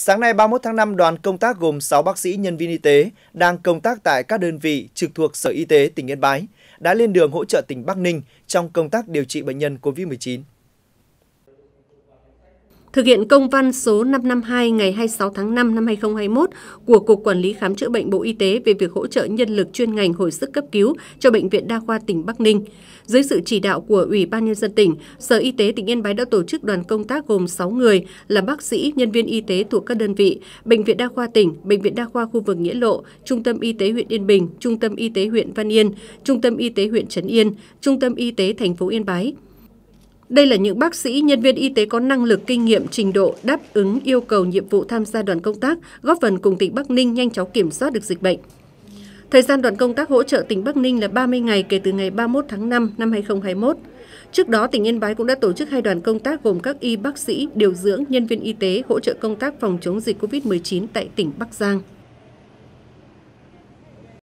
Sáng nay 31 tháng 5, đoàn công tác gồm 6 bác sĩ nhân viên y tế đang công tác tại các đơn vị trực thuộc Sở Y tế tỉnh Yên Bái đã lên đường hỗ trợ tỉnh Bắc Ninh trong công tác điều trị bệnh nhân COVID-19 thực hiện công văn số 552 ngày 26 tháng 5 năm 2021 của Cục Quản lý Khám chữa bệnh Bộ Y tế về việc hỗ trợ nhân lực chuyên ngành hồi sức cấp cứu cho Bệnh viện Đa khoa tỉnh Bắc Ninh. Dưới sự chỉ đạo của Ủy ban Nhân dân tỉnh, Sở Y tế tỉnh Yên Bái đã tổ chức đoàn công tác gồm 6 người là bác sĩ, nhân viên y tế thuộc các đơn vị, Bệnh viện Đa khoa tỉnh, Bệnh viện Đa khoa khu vực Nghĩa Lộ, Trung tâm Y tế huyện Yên Bình, Trung tâm Y tế huyện Văn Yên, Trung tâm Y tế huyện Trấn Yên, Trung tâm Y tế thành phố Yên Bái. Đây là những bác sĩ, nhân viên y tế có năng lực, kinh nghiệm, trình độ đáp ứng yêu cầu nhiệm vụ tham gia đoàn công tác, góp phần cùng tỉnh Bắc Ninh nhanh chóng kiểm soát được dịch bệnh. Thời gian đoàn công tác hỗ trợ tỉnh Bắc Ninh là 30 ngày kể từ ngày 31 tháng 5 năm 2021. Trước đó, tỉnh Yên Bái cũng đã tổ chức hai đoàn công tác gồm các y bác sĩ, điều dưỡng, nhân viên y tế hỗ trợ công tác phòng chống dịch COVID-19 tại tỉnh Bắc Giang.